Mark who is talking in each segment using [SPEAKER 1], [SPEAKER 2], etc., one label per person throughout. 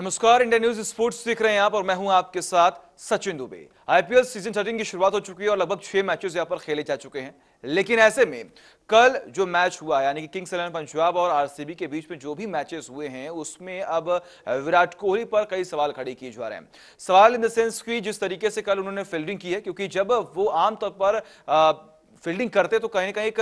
[SPEAKER 1] नमस्कार India news sports देख रहे हैं आप और मैं हूं आपके साथ Sachin Dubey IPL season thirteen की शुरुआत हो चुकी है और लगभग छह मैचेस यहां पर खेले जा चुके हैं लेकिन ऐसे में कल जो मैच हुआ यानी कि किंग्स इलेवन पंजाब और आरसीबी के बीच में जो भी मैचेस हुए हैं उसमें अब विराट कोहली पर कई सवाल खड़े किए जा रहे हैं सवाल इन द सेंस की जिस तरीके से कल उन्होंने फील्डिंग की है क्योंकि जब वो आमतौर पर आ, फील्डिंग करते हैं तो कहीं ना कहीं एक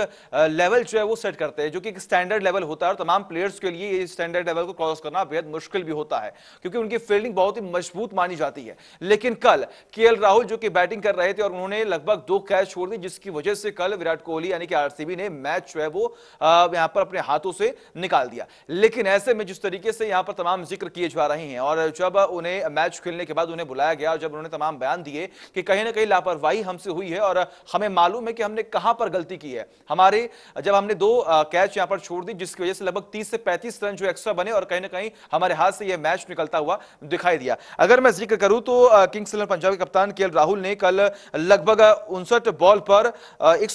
[SPEAKER 1] लेवल जो है वो सेट करते हैं जो कि एक स्टैंडर्ड लेवल होता है और तमाम प्लेयर्स के लिए ये स्टैंडर्ड लेवल को क्रॉस करना बेहद मुश्किल भी होता है क्योंकि उनकी फील्डिंग बहुत ही मजबूत मानी जाती है लेकिन कल के राहुल जो कि बैटिंग कर रहे थे और उन्होंने लगभग दो कैच छोड़ दी जिसकी वजह से कल विराट कोहली यानी कि आर ने मैच जो है वो यहाँ पर अपने हाथों से निकाल दिया लेकिन ऐसे में जिस तरीके से यहाँ पर तमाम जिक्र किए जा रहे हैं और जब उन्हें मैच खेलने के बाद उन्हें बुलाया गया और जब उन्होंने तमाम बयान दिए कि कहीं ना कहीं लापरवाही हमसे हुई है और हमें मालूम है कि हमने कहां पर गलती की है हमारे जब हमने दो कैच यहां पर छोड़ दी जिसकी वजह से लगभग तीस से पैंतीस रन जो एक्स्ट्रा बने और कहीं ना कहीं हमारे हाथ से यह मैच निकलता हुआ दिखाई दिया अगर मैं जिक्र करूं तो किंग्स इलेवन पंजाब के कप्तान के राहुल ने कल लगभग उनसठ बॉल पर एक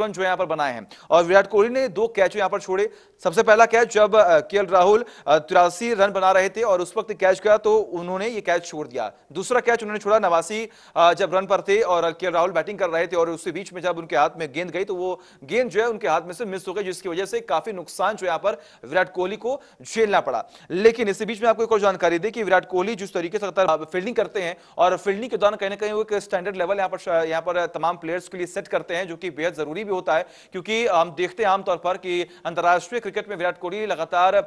[SPEAKER 1] रन जो यहां पर बनाए हैं और विराट कोहली ने दो कैच यहां पर छोड़े सबसे पहला कैच जब के राहुल तिरासी रन बना रहे थे और उस वक्त कैच गया तो उन्होंने ये कैच छोड़ दिया दूसरा कैच उन्होंने छोड़ा नवासी जब रन पर थे और के राहुल बैटिंग कर रहे थे और उसके बीच में जब उनके हाथ हाथ में गेंद गई तो वो गेंद जो है उनके हाथ में से मिस हो गई जिसकी वजह से काफी नुकसान जो यहाँ पर विराट कोहली को झेलना पड़ा लेकिन इसी बीच में आपको एक और जानकारी दी कि विराट कोहली जिस तरीके से फील्डिंग करते हैं और फील्डिंग के दौरान कहीं ना कहीं वो एक स्टैंडर्ड लेवल यहाँ पर यहाँ पर तमाम प्लेयर्स के लिए सेट करते हैं जो कि बेहद जरूरी भी होता है क्योंकि हम देखते हैं आमतौर पर कि अंतर्राष्ट्रीय क्रिकेट में विराट कोहली लगातार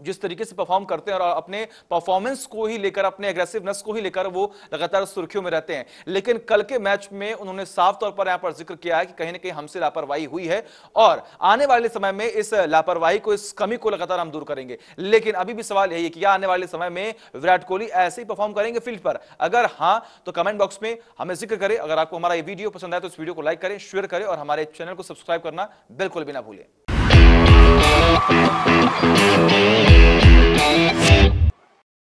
[SPEAKER 1] जिस तरीके से परफॉर्म करते हैं और अपने परफॉर्मेंस को ही लेकर अपने एग्रेसिवनेस को ही लेकर वो लगातार सुर्खियों में रहते हैं लेकिन कल के मैच में उन्होंने साफ तौर पर यहां पर जिक्र किया है कि कहीं ना कहीं हमसे लापरवाही हुई है और आने वाले समय में इस लापरवाही को इस कमी को लगातार हम दूर करेंगे लेकिन अभी भी सवाल यही है कि क्या आने वाले समय में विराट कोहली ऐसे ही परफॉर्म करेंगे फील्ड पर अगर हाँ तो कमेंट बॉक्स में हमें जिक्र करें अगर आपको हमारा ये वीडियो पसंद आए तो इस वीडियो को लाइक करें शेयर करें और हमारे चैनल को सब्सक्राइब करना बिल्कुल भी ना भूलें